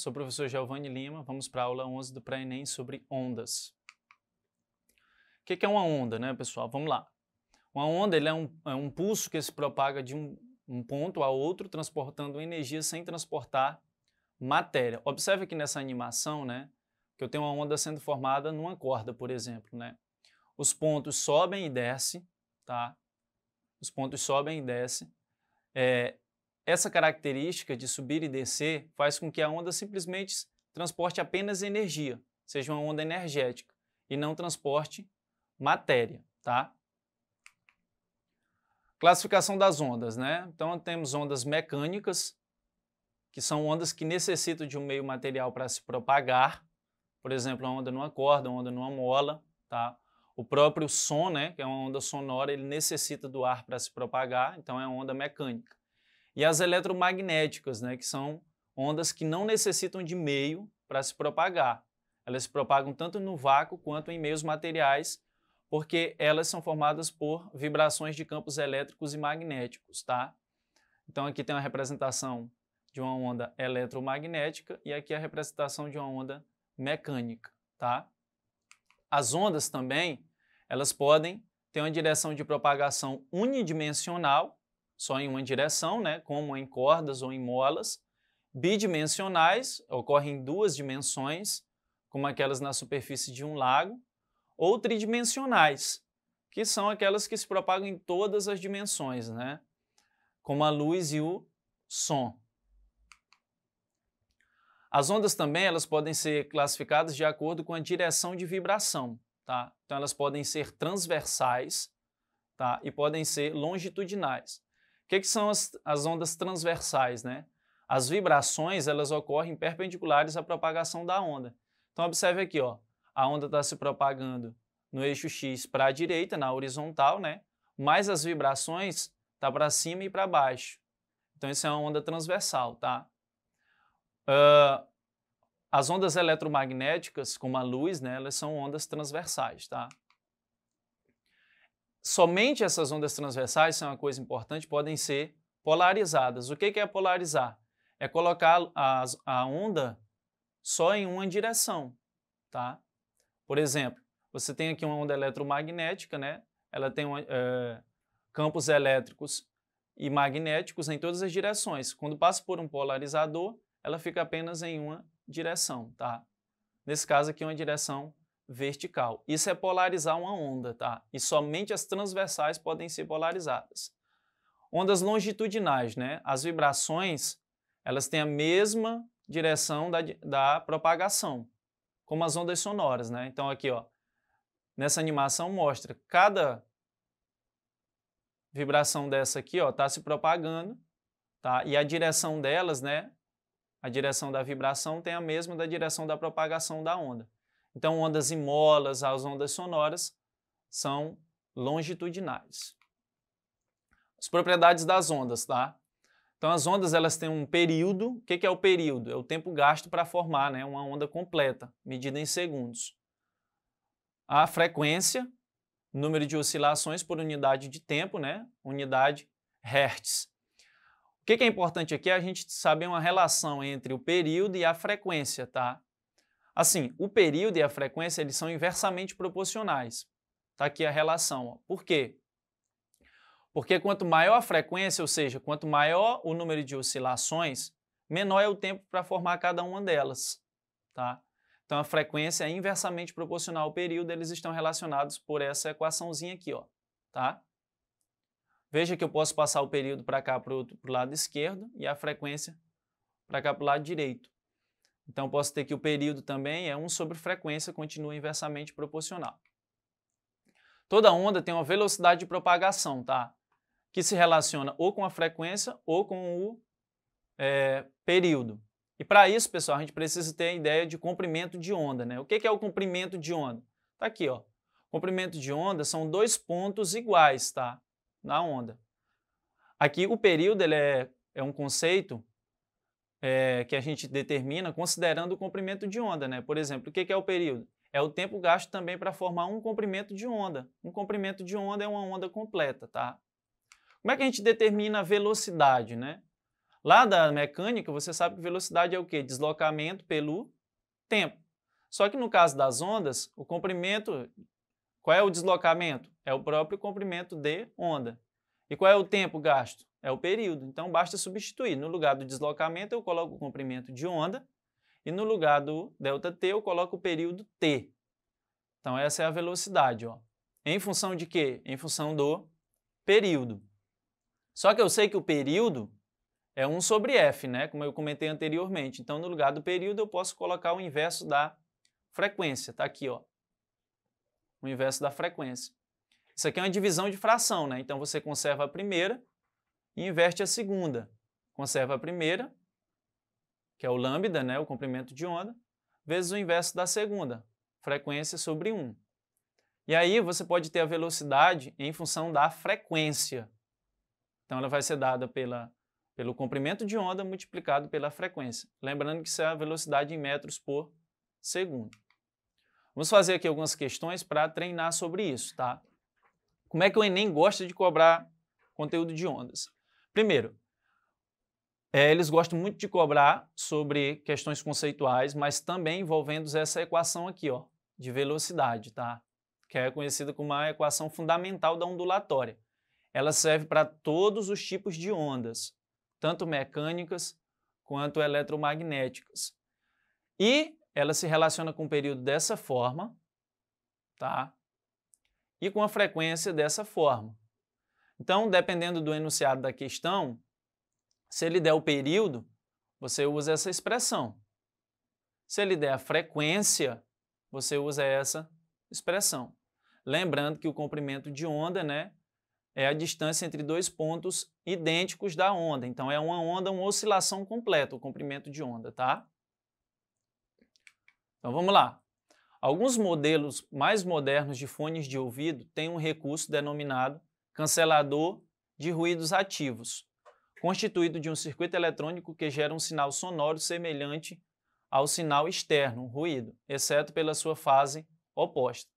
sou o professor Giovanni Lima. Vamos para a aula 11 do pré-ENEM sobre ondas. O que é uma onda, né, pessoal? Vamos lá. Uma onda é um, é, um, pulso que se propaga de um, um ponto a outro, transportando energia sem transportar matéria. Observe aqui nessa animação, né, que eu tenho uma onda sendo formada numa corda, por exemplo, né? Os pontos sobem e descem, tá? Os pontos sobem e descem. É, essa característica de subir e descer faz com que a onda simplesmente transporte apenas energia, seja uma onda energética, e não transporte matéria, tá? Classificação das ondas, né? Então temos ondas mecânicas, que são ondas que necessitam de um meio material para se propagar, por exemplo, a onda numa corda, a onda numa mola, tá? O próprio som, né, que é uma onda sonora, ele necessita do ar para se propagar, então é uma onda mecânica e as eletromagnéticas, né, que são ondas que não necessitam de meio para se propagar. Elas se propagam tanto no vácuo quanto em meios materiais, porque elas são formadas por vibrações de campos elétricos e magnéticos, tá? Então aqui tem uma representação de uma onda eletromagnética e aqui a representação de uma onda mecânica, tá? As ondas também, elas podem ter uma direção de propagação unidimensional, só em uma direção, né, como em cordas ou em molas, bidimensionais, ocorrem em duas dimensões, como aquelas na superfície de um lago, ou tridimensionais, que são aquelas que se propagam em todas as dimensões, né? como a luz e o som. As ondas também elas podem ser classificadas de acordo com a direção de vibração. Tá? Então elas podem ser transversais tá? e podem ser longitudinais que, que são as, as ondas transversais? Né? As vibrações elas ocorrem perpendiculares à propagação da onda. Então, observe aqui, ó, a onda está se propagando no eixo X para a direita, na horizontal, né? mas as vibrações tá para cima e para baixo. Então, isso é uma onda transversal. Tá? Uh, as ondas eletromagnéticas, como a luz, né, elas são ondas transversais. Tá? somente essas ondas transversais são uma coisa importante, podem ser polarizadas. O que é polarizar? É colocar a, a onda só em uma direção, tá? Por exemplo, você tem aqui uma onda eletromagnética, né? Ela tem uma, é, campos elétricos e magnéticos em todas as direções. Quando passa por um polarizador, ela fica apenas em uma direção, tá? Nesse caso aqui, uma direção vertical. Isso é polarizar uma onda, tá? E somente as transversais podem ser polarizadas. Ondas longitudinais, né? As vibrações, elas têm a mesma direção da, da propagação, como as ondas sonoras, né? Então aqui, ó, nessa animação mostra cada vibração dessa aqui, ó, tá se propagando, tá? E a direção delas, né? A direção da vibração tem a mesma da direção da propagação da onda. Então, ondas imolas às ondas sonoras são longitudinais. As propriedades das ondas, tá? Então, as ondas elas têm um período. O que é o período? É o tempo gasto para formar né, uma onda completa, medida em segundos. A frequência, número de oscilações por unidade de tempo, né, unidade hertz. O que é importante aqui é a gente saber uma relação entre o período e a frequência, tá? Assim, o período e a frequência eles são inversamente proporcionais. Está aqui a relação. Ó. Por quê? Porque quanto maior a frequência, ou seja, quanto maior o número de oscilações, menor é o tempo para formar cada uma delas. Tá? Então a frequência é inversamente proporcional ao período, eles estão relacionados por essa equaçãozinha aqui. Ó, tá? Veja que eu posso passar o período para cá, para o lado esquerdo, e a frequência para cá, para o lado direito. Então, posso ter que o período também é 1 sobre frequência continua inversamente proporcional. Toda onda tem uma velocidade de propagação, tá? Que se relaciona ou com a frequência ou com o é, período. E para isso, pessoal, a gente precisa ter a ideia de comprimento de onda, né? O que é o comprimento de onda? Tá aqui, ó. Comprimento de onda são dois pontos iguais, tá? Na onda. Aqui, o período ele é, é um conceito é, que a gente determina considerando o comprimento de onda. Né? Por exemplo, o que é o período? É o tempo gasto também para formar um comprimento de onda. Um comprimento de onda é uma onda completa. Tá? Como é que a gente determina a velocidade? Né? Lá da mecânica, você sabe que velocidade é o quê? Deslocamento pelo tempo. Só que no caso das ondas, o comprimento, qual é o deslocamento? É o próprio comprimento de onda. E qual é o tempo gasto? é o período. Então basta substituir. No lugar do deslocamento, eu coloco o comprimento de onda, e no lugar do ΔT, eu coloco o período T. Então essa é a velocidade. Ó. Em função de quê? Em função do período. Só que eu sei que o período é 1 sobre f, né? como eu comentei anteriormente. Então, no lugar do período, eu posso colocar o inverso da frequência. Está aqui, ó. o inverso da frequência. Isso aqui é uma divisão de fração, né? então você conserva a primeira e inverte a segunda. Conserva a primeira, que é o lambda, né, o comprimento de onda, vezes o inverso da segunda, frequência sobre 1. E aí você pode ter a velocidade em função da frequência. Então ela vai ser dada pela, pelo comprimento de onda multiplicado pela frequência. Lembrando que isso é a velocidade em metros por segundo. Vamos fazer aqui algumas questões para treinar sobre isso, tá? Como é que o Enem gosta de cobrar conteúdo de ondas? Primeiro, é, eles gostam muito de cobrar sobre questões conceituais, mas também envolvendo essa equação aqui, ó, de velocidade, tá? Que é conhecida como a equação fundamental da ondulatória. Ela serve para todos os tipos de ondas, tanto mecânicas quanto eletromagnéticas. E ela se relaciona com o período dessa forma, tá? E com a frequência dessa forma. Então, dependendo do enunciado da questão, se ele der o período, você usa essa expressão. Se ele der a frequência, você usa essa expressão. Lembrando que o comprimento de onda né, é a distância entre dois pontos idênticos da onda. Então, é uma onda, uma oscilação completa, o comprimento de onda, tá? Então, vamos lá. Alguns modelos mais modernos de fones de ouvido têm um recurso denominado cancelador de ruídos ativos, constituído de um circuito eletrônico que gera um sinal sonoro semelhante ao sinal externo, ruído, exceto pela sua fase oposta.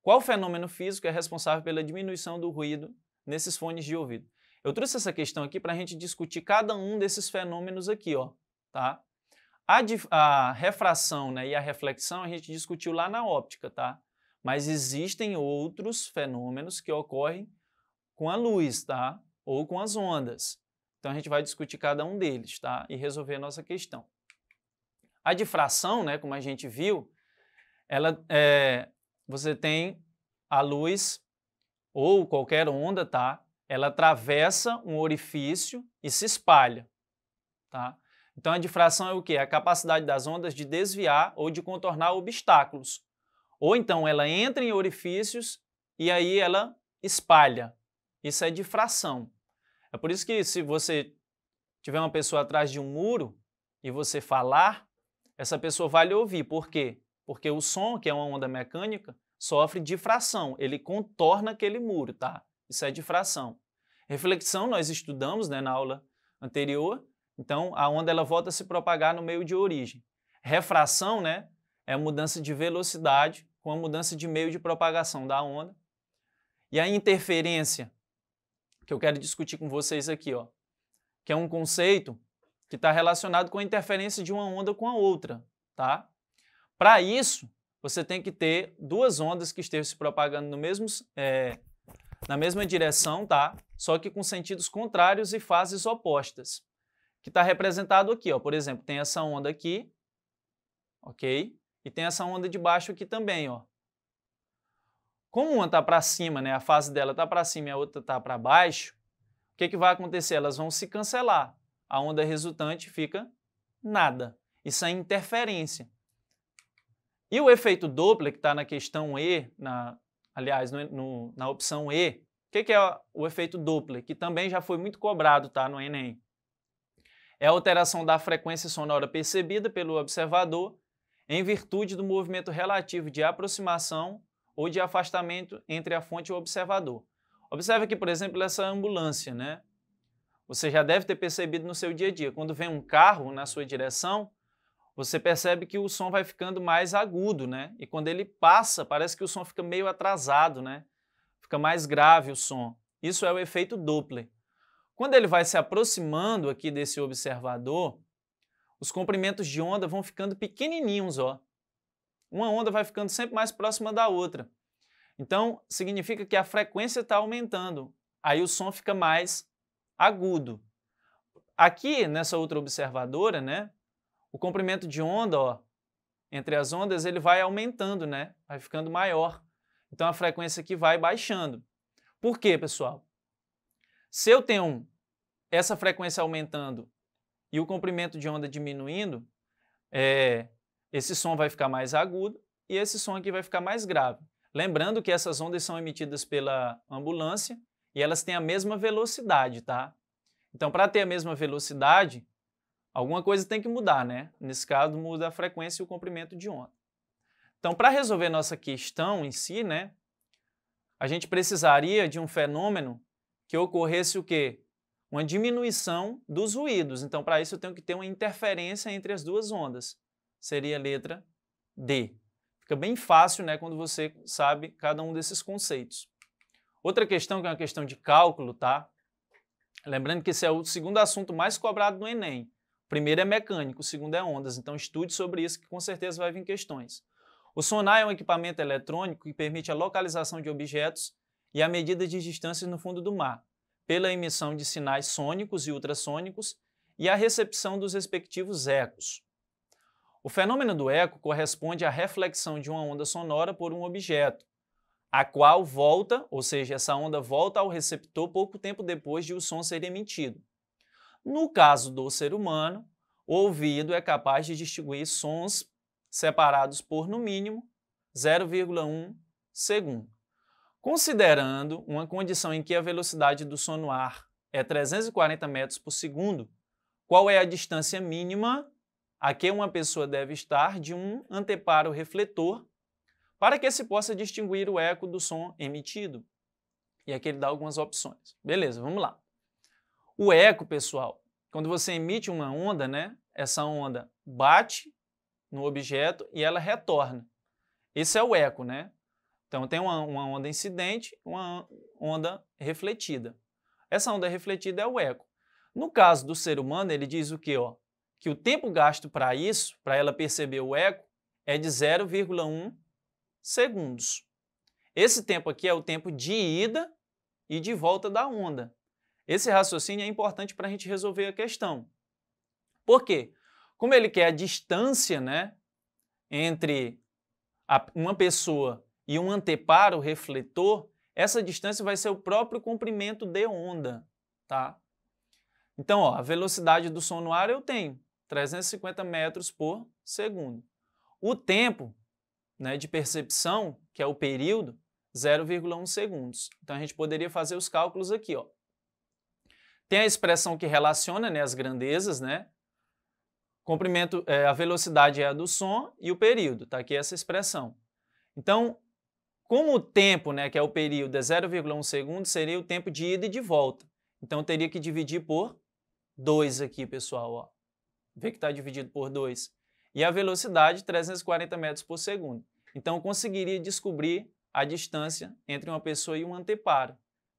Qual fenômeno físico é responsável pela diminuição do ruído nesses fones de ouvido? Eu trouxe essa questão aqui para a gente discutir cada um desses fenômenos aqui, ó, tá? A, a refração né, e a reflexão a gente discutiu lá na óptica, tá? Mas existem outros fenômenos que ocorrem com a luz, tá? Ou com as ondas. Então a gente vai discutir cada um deles, tá? E resolver a nossa questão. A difração, né, como a gente viu, ela é, você tem a luz ou qualquer onda, tá? Ela atravessa um orifício e se espalha, tá? Então a difração é o que? É a capacidade das ondas de desviar ou de contornar obstáculos. Ou então ela entra em orifícios e aí ela espalha, isso é difração. É por isso que se você tiver uma pessoa atrás de um muro e você falar, essa pessoa vai lhe ouvir. Por quê? Porque o som, que é uma onda mecânica, sofre difração. Ele contorna aquele muro, tá? Isso é difração. Reflexão nós estudamos né, na aula anterior. Então, a onda ela volta a se propagar no meio de origem. Refração, né? É a mudança de velocidade com a mudança de meio de propagação da onda. E a interferência que eu quero discutir com vocês aqui, ó, que é um conceito que está relacionado com a interferência de uma onda com a outra, tá? Para isso, você tem que ter duas ondas que estejam se propagando no mesmo, é, na mesma direção, tá? Só que com sentidos contrários e fases opostas, que está representado aqui, ó. Por exemplo, tem essa onda aqui, ok? E tem essa onda de baixo aqui também, ó. Como uma está para cima, né, a fase dela está para cima e a outra está para baixo, o que, que vai acontecer? Elas vão se cancelar. A onda resultante fica nada. Isso é interferência. E o efeito Doppler, que está na questão E, na, aliás, no, no, na opção E, o que, que, é o efeito Doppler, que também já foi muito cobrado tá, no Enem? É a alteração da frequência sonora percebida pelo observador em virtude do movimento relativo de aproximação ou de afastamento entre a fonte e o observador. Observe aqui, por exemplo, essa ambulância, né? Você já deve ter percebido no seu dia a dia. Quando vem um carro na sua direção, você percebe que o som vai ficando mais agudo, né? E quando ele passa, parece que o som fica meio atrasado, né? Fica mais grave o som. Isso é o efeito Doppler. Quando ele vai se aproximando aqui desse observador, os comprimentos de onda vão ficando pequenininhos, ó uma onda vai ficando sempre mais próxima da outra. Então, significa que a frequência está aumentando, aí o som fica mais agudo. Aqui, nessa outra observadora, né, o comprimento de onda ó, entre as ondas ele vai aumentando, né, vai ficando maior. Então, a frequência aqui vai baixando. Por quê, pessoal? Se eu tenho essa frequência aumentando e o comprimento de onda diminuindo, é, esse som vai ficar mais agudo e esse som aqui vai ficar mais grave. Lembrando que essas ondas são emitidas pela ambulância e elas têm a mesma velocidade, tá? Então, para ter a mesma velocidade, alguma coisa tem que mudar, né? Nesse caso, muda a frequência e o comprimento de onda. Então, para resolver nossa questão em si, né, a gente precisaria de um fenômeno que ocorresse o quê? Uma diminuição dos ruídos. Então, para isso, eu tenho que ter uma interferência entre as duas ondas seria a letra D. Fica bem fácil né, quando você sabe cada um desses conceitos. Outra questão que é uma questão de cálculo, tá? Lembrando que esse é o segundo assunto mais cobrado no Enem. primeiro é mecânico, o segundo é ondas, então estude sobre isso que com certeza vai vir questões. O sonar é um equipamento eletrônico que permite a localização de objetos e a medida de distâncias no fundo do mar, pela emissão de sinais sônicos e ultrassônicos e a recepção dos respectivos ecos. O fenômeno do eco corresponde à reflexão de uma onda sonora por um objeto, a qual volta, ou seja, essa onda volta ao receptor pouco tempo depois de o som ser emitido. No caso do ser humano, o ouvido é capaz de distinguir sons separados por, no mínimo, 0,1 segundo. Considerando uma condição em que a velocidade do som no ar é 340 metros por segundo, qual é a distância mínima a que uma pessoa deve estar de um anteparo refletor para que se possa distinguir o eco do som emitido. E aqui ele dá algumas opções. Beleza, vamos lá. O eco, pessoal, quando você emite uma onda, né, essa onda bate no objeto e ela retorna. Esse é o eco, né? Então tem uma, uma onda incidente, uma onda refletida. Essa onda refletida é o eco. No caso do ser humano, ele diz o que? Ó? que o tempo gasto para isso, para ela perceber o eco, é de 0,1 segundos. Esse tempo aqui é o tempo de ida e de volta da onda. Esse raciocínio é importante para a gente resolver a questão. Por quê? Como ele quer a distância né, entre a, uma pessoa e um anteparo refletor, essa distância vai ser o próprio comprimento de onda. Tá? Então, ó, a velocidade do som no ar eu tenho, 350 metros por segundo. O tempo né, de percepção, que é o período, 0,1 segundos. Então a gente poderia fazer os cálculos aqui. Ó. Tem a expressão que relaciona né, as grandezas, né? Comprimento, é, a velocidade é a do som e o período, tá aqui essa expressão. Então, como o tempo, né, que é o período, é 0,1 segundo, seria o tempo de ida e de volta. Então, teria que dividir por 2 aqui, pessoal. Ó vê que está dividido por 2, e a velocidade 340 metros por segundo. Então, conseguiria descobrir a distância entre uma pessoa e um anteparo,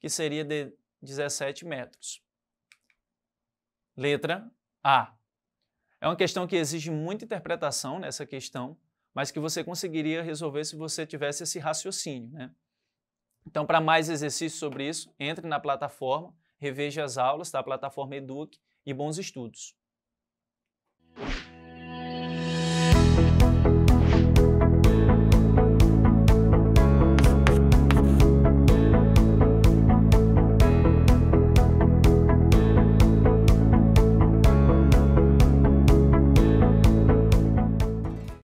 que seria de 17 metros. Letra A. É uma questão que exige muita interpretação nessa questão, mas que você conseguiria resolver se você tivesse esse raciocínio. Né? Então, para mais exercícios sobre isso, entre na plataforma, reveja as aulas da tá? plataforma Eduque e bons estudos. you